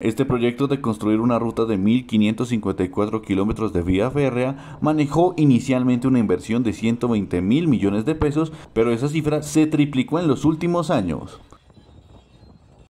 Este proyecto de construir una ruta de 1.554 kilómetros de vía férrea manejó inicialmente una inversión de 120 mil millones de pesos, pero esa cifra se triplicó en los últimos años.